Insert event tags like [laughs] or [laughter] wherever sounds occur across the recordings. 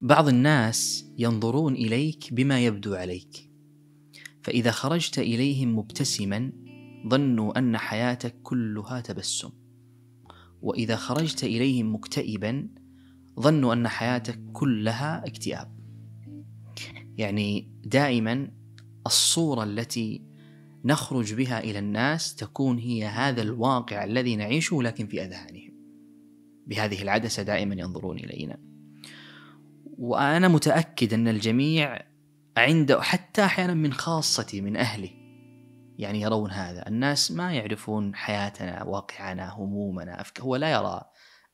بعض الناس ينظرون اليك بما يبدو عليك فاذا خرجت اليهم مبتسما ظنوا ان حياتك كلها تبسم واذا خرجت اليهم مكتئبا ظنوا ان حياتك كلها اكتئاب يعني دائما الصوره التي نخرج بها الى الناس تكون هي هذا الواقع الذي نعيشه لكن في اذهانهم بهذه العدسه دائما ينظرون الينا وانا متاكد ان الجميع عنده حتى احيانا من خاصتي من اهلي يعني يرون هذا الناس ما يعرفون حياتنا واقعنا همومنا هو لا يرى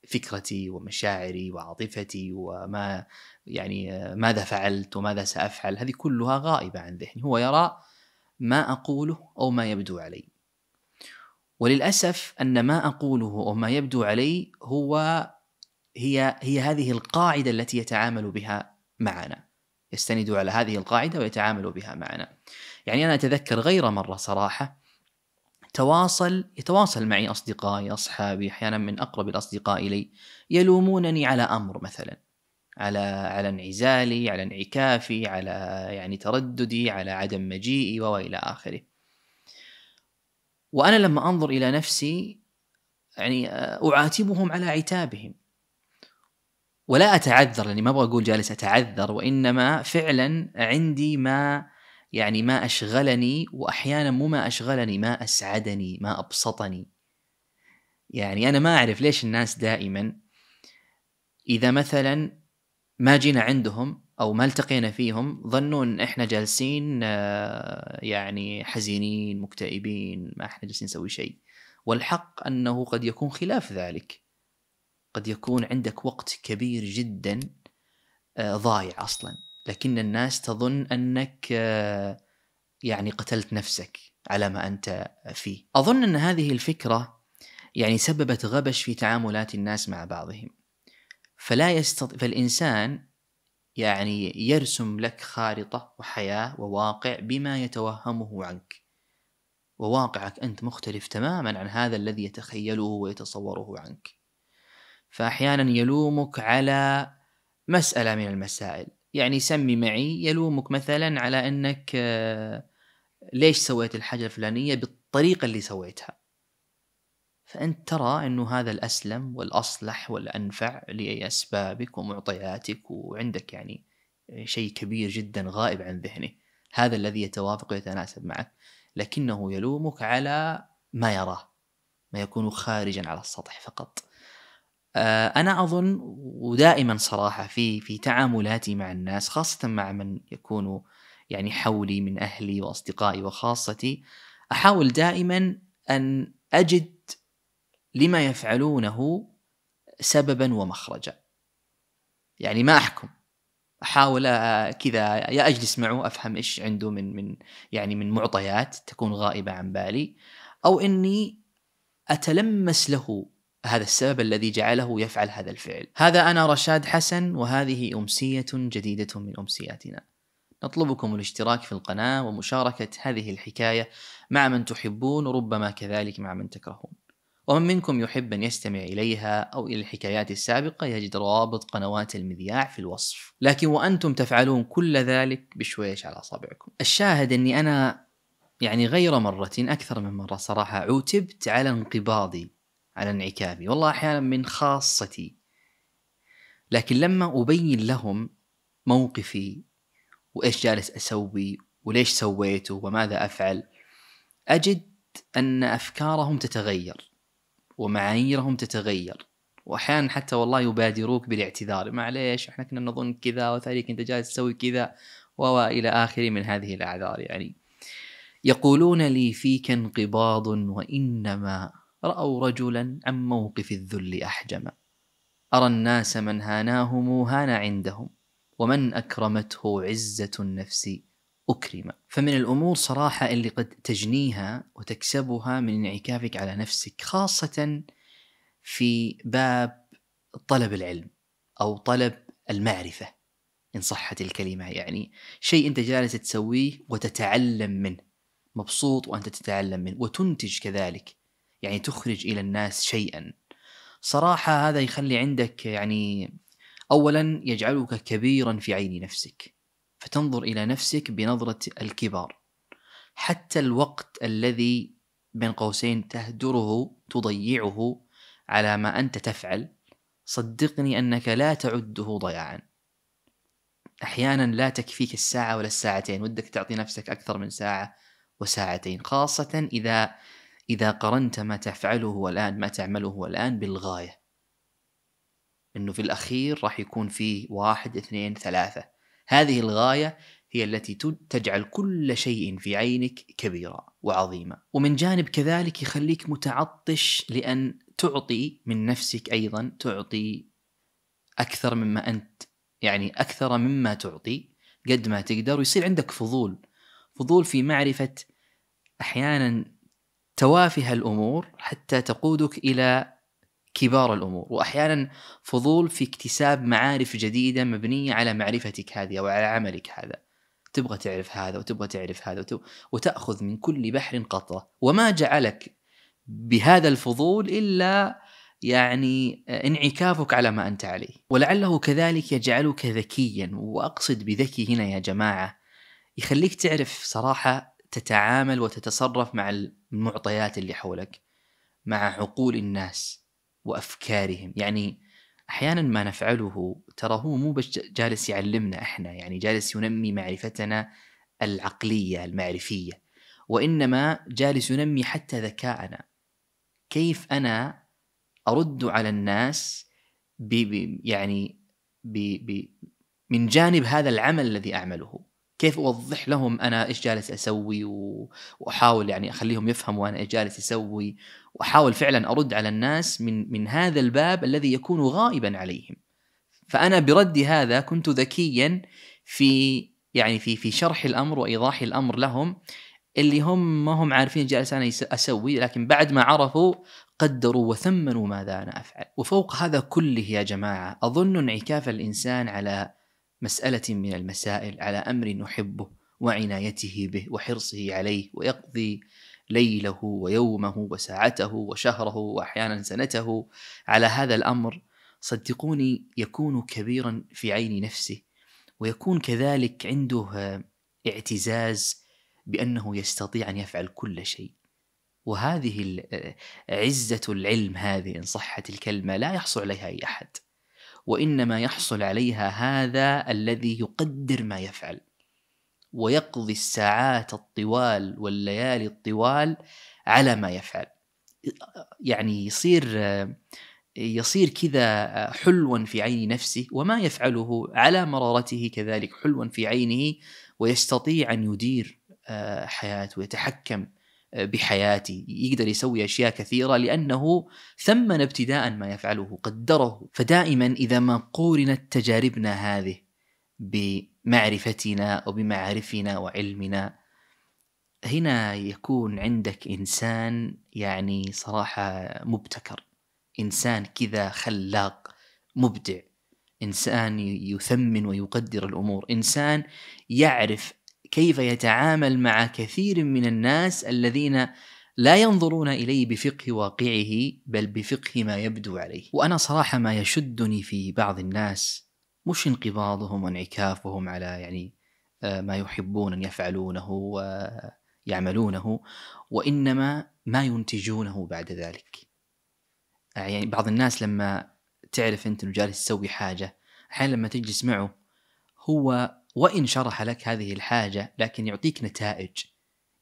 فكرتي ومشاعري وعاطفتي وما يعني ماذا فعلت وماذا سافعل هذه كلها غائبه عن ذهني هو يرى ما اقوله او ما يبدو علي وللاسف ان ما اقوله او ما يبدو علي هو هي هي هذه القاعدة التي يتعامل بها معنا يستند على هذه القاعدة ويتعامل بها معنا يعني أنا أتذكر غير مرة صراحة تواصل يتواصل معي أصدقائي أصحابي أحيانا من أقرب الأصدقاء إلي يلومونني على أمر مثلا على على انعزالي على انعكافي على يعني ترددي على عدم مجيئي وإلى آخره وأنا لما أنظر إلى نفسي يعني أعاتبهم على عتابهم ولا اتعذر لاني ما ابغى اقول جالس اتعذر وانما فعلا عندي ما يعني ما اشغلني واحيانا مو ما اشغلني ما اسعدني ما ابسطني يعني انا ما اعرف ليش الناس دائما اذا مثلا ما جينا عندهم او ما التقينا فيهم ظنوا ان احنا جالسين آه، يعني حزينين مكتئبين ما احنا جالسين نسوي شيء والحق انه قد يكون خلاف ذلك قد يكون عندك وقت كبير جدا آه، ضايع اصلا لكن الناس تظن انك آه، يعني قتلت نفسك على ما انت فيه اظن ان هذه الفكره يعني سببت غبش في تعاملات الناس مع بعضهم فلا يستط... فالانسان يعني يرسم لك خارطه وحياه وواقع بما يتوهمه عنك وواقعك انت مختلف تماما عن هذا الذي يتخيله ويتصوره عنك فأحيانا يلومك على مسألة من المسائل يعني سمي معي يلومك مثلا على أنك آه، ليش سويت الحاجة الفلانية بالطريقة اللي سويتها فأنت ترى أنه هذا الأسلم والأصلح والأنفع لأسبابك ومعطياتك وعندك يعني شيء كبير جدا غائب عن ذهنه هذا الذي يتوافق ويتناسب معك لكنه يلومك على ما يراه ما يكون خارجا على السطح فقط آه، انا اظن ودائما صراحه في في تعاملاتي مع الناس خاصه مع من يكونوا يعني حولي من اهلي واصدقائي وخاصتي احاول دائما ان اجد لما يفعلونه سببا ومخرجا يعني ما احكم احاول آه، كذا يا اجلس معه افهم ايش عنده من من يعني من معطيات تكون غائبه عن بالي او اني اتلمس له هذا السبب الذي جعله يفعل هذا الفعل هذا أنا رشاد حسن وهذه أمسية جديدة من أمسياتنا نطلبكم الاشتراك في القناة ومشاركة هذه الحكاية مع من تحبون وربما كذلك مع من تكرهون ومن منكم يحب أن يستمع إليها أو إلى الحكايات السابقة يجد روابط قنوات المذياع في الوصف لكن وأنتم تفعلون كل ذلك بشويش على أصابعكم الشاهد أني أنا يعني غير مرة أكثر من مرة صراحة عوتبت على انقباضي على انعكابي والله أحيانا من خاصتي لكن لما أبين لهم موقفي وإيش جالس أسوي وليش سويته وماذا أفعل أجد أن أفكارهم تتغير ومعاييرهم تتغير واحيانا حتى والله يبادروك بالاعتذار معليش احنا كنا نظن كذا وذلك انت جالس تسوي كذا والى اخره من هذه الاعذار يعني يقولون لي فيك انقباض وانما رأوا رجلا عن موقف الذل أحجم أرى الناس من هاناهم هان عندهم ومن أكرمته عزة النفس أكرم فمن الأمور صراحة اللي قد تجنيها وتكسبها من انعكافك على نفسك خاصة في باب طلب العلم أو طلب المعرفة إن صحت الكلمة يعني شيء أنت جالس تسويه وتتعلم منه مبسوط وأنت تتعلم منه وتنتج كذلك يعني تخرج الى الناس شيئا صراحه هذا يخلي عندك يعني اولا يجعلك كبيرا في عين نفسك فتنظر الى نفسك بنظره الكبار حتى الوقت الذي بين قوسين تهدره تضيعه على ما انت تفعل صدقني انك لا تعده ضياعا احيانا لا تكفيك الساعه ولا الساعتين ودك تعطي نفسك اكثر من ساعه وساعتين خاصه اذا إذا قرنت ما تفعله الآن ما تعمله الآن بالغاية أنه في الأخير راح يكون في واحد اثنين ثلاثة هذه الغاية هي التي تجعل كل شيء في عينك كبيرا وعظيما ومن جانب كذلك يخليك متعطش لأن تعطي من نفسك أيضا تعطي أكثر مما أنت يعني أكثر مما تعطي قد ما تقدر ويصير عندك فضول فضول في معرفة أحيانا توافه الامور حتى تقودك الى كبار الامور واحيانا فضول في اكتساب معارف جديده مبنيه على معرفتك هذه او على عملك هذا تبغى تعرف هذا وتبغى تعرف هذا وتاخذ من كل بحر قطره وما جعلك بهذا الفضول الا يعني انعكافك على ما انت عليه ولعله كذلك يجعلك ذكيا واقصد بذكي هنا يا جماعه يخليك تعرف صراحه تتعامل وتتصرف مع المعطيات اللي حولك مع عقول الناس وافكارهم يعني احيانا ما نفعله ترى هو مو بس جالس يعلمنا احنا يعني جالس ينمي معرفتنا العقليه المعرفيه وانما جالس ينمي حتى ذكاءنا كيف انا ارد على الناس بي يعني بي من جانب هذا العمل الذي اعمله كيف اوضح لهم انا ايش جالس اسوي و... واحاول يعني اخليهم يفهموا انا ايش جالس اسوي واحاول فعلا ارد على الناس من من هذا الباب الذي يكون غائبا عليهم فانا بردي هذا كنت ذكيا في يعني في في شرح الامر وايضاح الامر لهم اللي هم ما هم عارفين جالس انا اسوي لكن بعد ما عرفوا قدروا وثمنوا ماذا انا افعل وفوق هذا كله يا جماعه اظن انعكاف الانسان على مسألة من المسائل على أمر نحبه وعنايته به وحرصه عليه ويقضي ليله ويومه وساعته وشهره وأحيانا سنته على هذا الأمر صدقوني يكون كبيرا في عين نفسه ويكون كذلك عنده اعتزاز بأنه يستطيع أن يفعل كل شيء وهذه عزة العلم هذه إن صحت الكلمة لا يحصل عليها أي أحد وانما يحصل عليها هذا الذي يقدر ما يفعل ويقضي الساعات الطوال والليالي الطوال على ما يفعل يعني يصير يصير كذا حلوا في عين نفسه وما يفعله على مرارته كذلك حلوا في عينه ويستطيع ان يدير آه، حياته ويتحكم بحياتي يقدر يسوي أشياء كثيرة لأنه ثمن ابتداء ما يفعله قدره فدائما إذا ما قورنت تجاربنا هذه بمعرفتنا وبمعارفنا وعلمنا هنا يكون عندك إنسان يعني صراحة مبتكر إنسان كذا خلاق مبدع إنسان يثمن ويقدر الأمور إنسان يعرف كيف يتعامل مع كثير من الناس الذين لا ينظرون اليه بفقه واقعه بل بفقه ما يبدو عليه وانا صراحه ما يشدني في بعض الناس مش انقباضهم وانعكافهم على يعني آه، ما يحبون ان يفعلونه ويعملونه وانما ما ينتجونه بعد ذلك آه، يعني بعض الناس لما تعرف انت انه جالس تسوي حاجه احيانا لما تجلس معه هو وإن شرح لك هذه الحاجة لكن يعطيك نتائج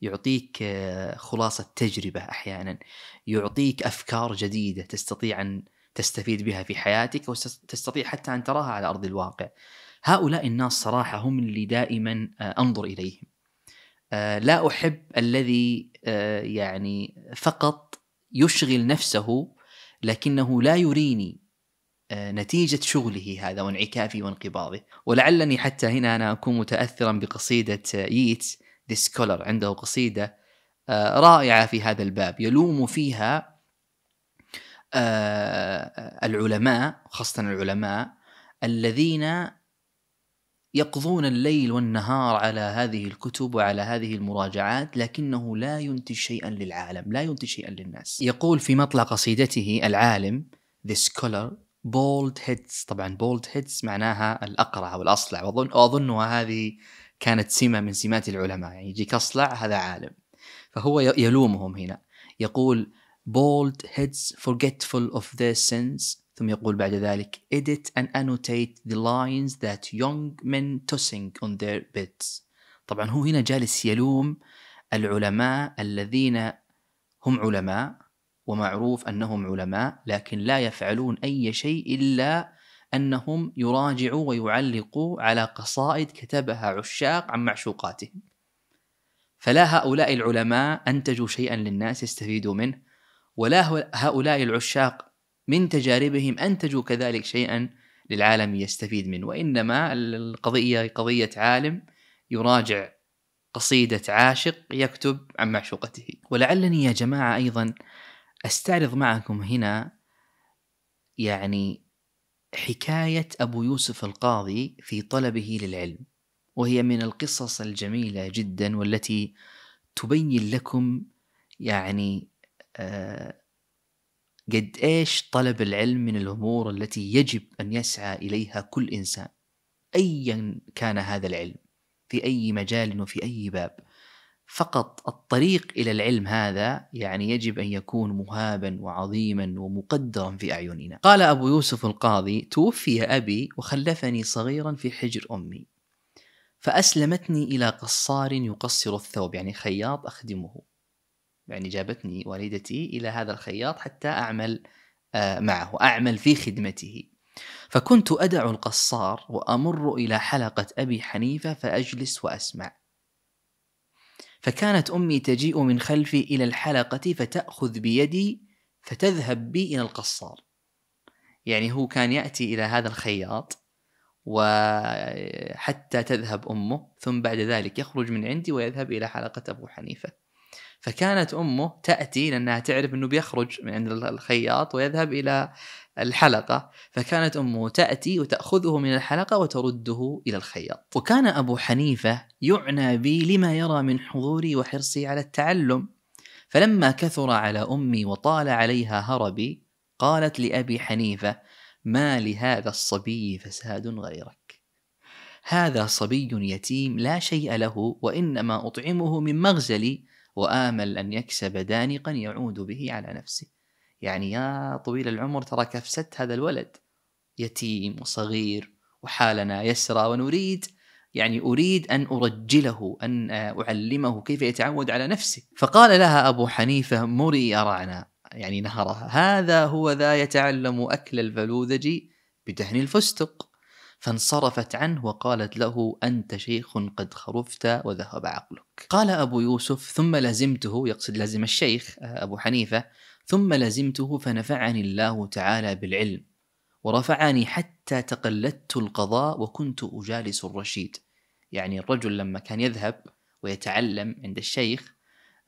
يعطيك آه، خلاصة تجربة أحيانا يعطيك أفكار جديدة تستطيع أن تستفيد بها في حياتك وتستطيع حتى أن تراها على أرض الواقع هؤلاء الناس صراحة هم اللي دائما آه، أنظر إليهم آه، لا أحب الذي يعني فقط يشغل نفسه لكنه لا يريني آه، نتيجة شغله هذا وانعكافه وانقباضه ولعلني حتى هنا أنا أكون متأثرا بقصيدة ييتس ذا سكولر عنده قصيدة آه، رائعة في هذا الباب يلوم فيها آه، العلماء خاصة العلماء الذين يقضون الليل والنهار على هذه الكتب وعلى هذه المراجعات لكنه لا ينتج شيئا للعالم لا ينتج شيئا للناس يقول في مطلع قصيدته العالم The Scholar بولد هيدز طبعا بولد هيدز معناها الاقرع الاصلع واظن واظنها هذه كانت سمه من سمات العلماء يعني يجيك اصلع هذا عالم فهو يلومهم هنا يقول bold heads forgetful of their sins ثم يقول بعد ذلك edit and annotate the lines that young men tossing on their beds طبعا هو هنا جالس يلوم العلماء الذين هم علماء ومعروف انهم علماء لكن لا يفعلون اي شيء الا انهم يراجعوا ويعلقوا على قصائد كتبها عشاق عن معشوقاتهم فلا هؤلاء العلماء انتجوا شيئا للناس يستفيدوا منه ولا هؤلاء العشاق من تجاربهم انتجوا كذلك شيئا للعالم يستفيد منه وانما القضيه قضيه عالم يراجع قصيده عاشق يكتب عن معشوقته ولعلني يا جماعه ايضا استعرض معكم هنا يعني حكاية أبو يوسف القاضي في طلبه للعلم، وهي من القصص الجميلة جدا والتي تبين لكم يعني آه، قد ايش طلب العلم من الامور التي يجب ان يسعى اليها كل انسان ايا كان هذا العلم في اي مجال وفي اي باب فقط الطريق الى العلم هذا يعني يجب ان يكون مهابا وعظيما ومقدرا في اعيننا. قال ابو يوسف القاضي: توفي ابي وخلفني صغيرا في حجر امي. فاسلمتني الى قصار يقصر الثوب، يعني خياط اخدمه. يعني جابتني والدتي الى هذا الخياط حتى اعمل آه، معه، اعمل في خدمته. فكنت ادع القصار وامر الى حلقه ابي حنيفه فاجلس واسمع. فكانت امي تجيء من خلفي الى الحلقه فتاخذ بيدي فتذهب بي الى القصار يعني هو كان ياتي الى هذا الخياط وحتى تذهب امه ثم بعد ذلك يخرج من عندي ويذهب الى حلقه ابو حنيفه فكانت امه تاتي لانها تعرف انه بيخرج من عند الخياط ويذهب الى الحلقة فكانت أمه تأتي وتأخذه من الحلقة وترده إلى الخياط وكان أبو حنيفة يعنى بي لما يرى من حضوري وحرصي على التعلم فلما كثر على أمي وطال عليها هربي قالت لأبي حنيفة ما لهذا الصبي فساد غيرك هذا صبي يتيم لا شيء له وإنما أطعمه من مغزلي وآمل أن يكسب دانقا يعود به على نفسه يعني يا طويل العمر ترى كفست هذا الولد يتيم وصغير وحالنا يسرى ونريد يعني أريد أن أرجله أن أعلمه كيف يتعود على نفسه فقال لها أبو حنيفة مري أرعنا يعني نهرها هذا هو ذا يتعلم أكل الفلوذج بدهن الفستق فانصرفت عنه وقالت له أنت شيخ قد خرفت وذهب عقلك قال أبو يوسف ثم لزمته يقصد لزم الشيخ أبو حنيفة ثم لزمته فنفعني الله تعالى بالعلم ورفعني حتى تقلدت القضاء وكنت أجالس الرشيد يعني الرجل لما كان يذهب ويتعلم عند الشيخ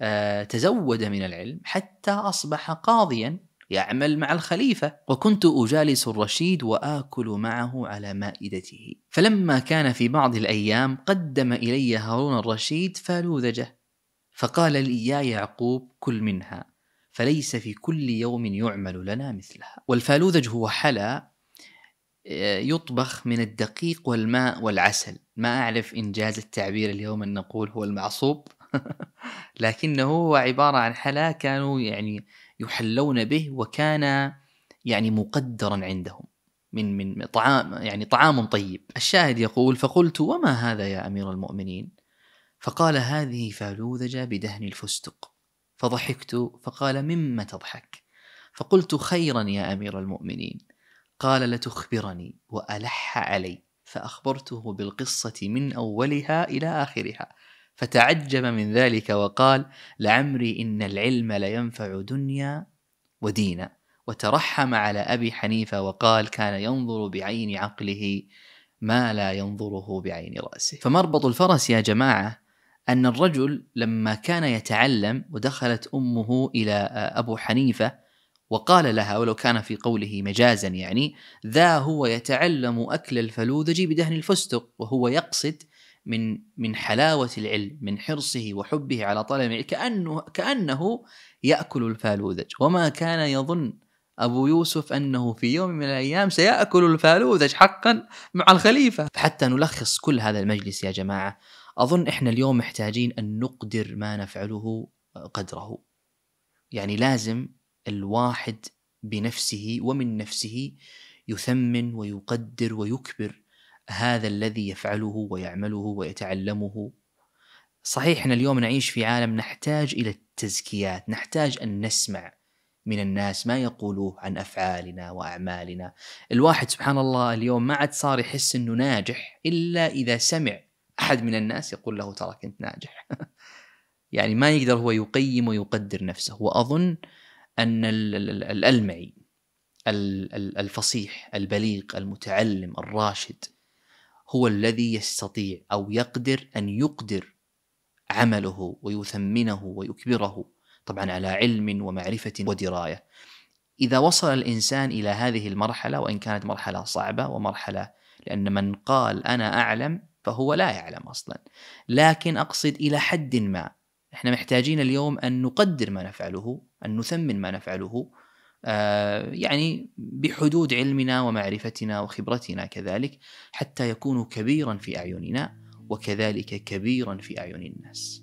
آه، تزود من العلم حتى أصبح قاضيا يعمل مع الخليفة وكنت أجالس الرشيد وآكل معه على مائدته فلما كان في بعض الأيام قدم إلي هارون الرشيد فلوذجة فقال لي يا يعقوب كل منها فليس في كل يوم يعمل لنا مثلها والفالوذج هو حلا آه، يطبخ من الدقيق والماء والعسل ما أعرف إنجاز التعبير اليوم أن نقول هو المعصوب [laughs] لكنه هو عبارة عن حلا كانوا يعني يحلون به وكان يعني مقدرا عندهم من من طعام يعني طعام طيب الشاهد يقول فقلت وما هذا يا أمير المؤمنين فقال هذه فالوذجة بدهن الفستق فضحكت فقال مما تضحك فقلت خيرا يا امير المؤمنين قال لتخبرني والح علي فاخبرته بالقصه من اولها الى اخرها فتعجب من ذلك وقال لعمري ان العلم لينفع دنيا ودينا وترحم على ابي حنيفه وقال كان ينظر بعين عقله ما لا ينظره بعين راسه فمربط الفرس يا جماعه أن الرجل لما كان يتعلم ودخلت أمه إلى أبو حنيفة وقال لها ولو كان في قوله مجازا يعني ذا هو يتعلم أكل الفلوذج بدهن الفستق وهو يقصد من من حلاوة العلم من حرصه وحبه على طلب العلم كأنه كأنه يأكل الفالوذج وما كان يظن أبو يوسف أنه في يوم من الأيام سيأكل الفالوذج حقا مع الخليفة حتى نلخص كل هذا المجلس يا جماعة أظن إحنا اليوم محتاجين أن نقدر ما نفعله آه، قدره يعني لازم الواحد بنفسه ومن نفسه يثمن ويقدر ويكبر هذا الذي يفعله ويعمله ويتعلمه صحيح احنا اليوم نعيش في عالم نحتاج الى التزكيات، نحتاج ان نسمع من الناس ما يقولوه عن افعالنا واعمالنا. الواحد سبحان الله اليوم ما عاد صار يحس انه ناجح الا اذا سمع احد من الناس يقول له ترى كنت ناجح [laughs] يعني ما يقدر هو يقيم ويقدر نفسه واظن ان الالمعي الفصيح البليغ المتعلم الراشد هو الذي يستطيع او يقدر ان يقدر عمله ويثمنه ويكبره طبعا على علم ومعرفه ودرايه. اذا وصل الانسان الى هذه المرحله وان كانت مرحله صعبه ومرحله لان من قال انا اعلم فهو لا يعلم اصلا لكن اقصد الى حد ما احنا محتاجين اليوم ان نقدر ما نفعله ان نثمن ما نفعله آه، يعني بحدود علمنا ومعرفتنا وخبرتنا كذلك حتى يكون كبيرا في اعيننا وكذلك كبيرا في اعين الناس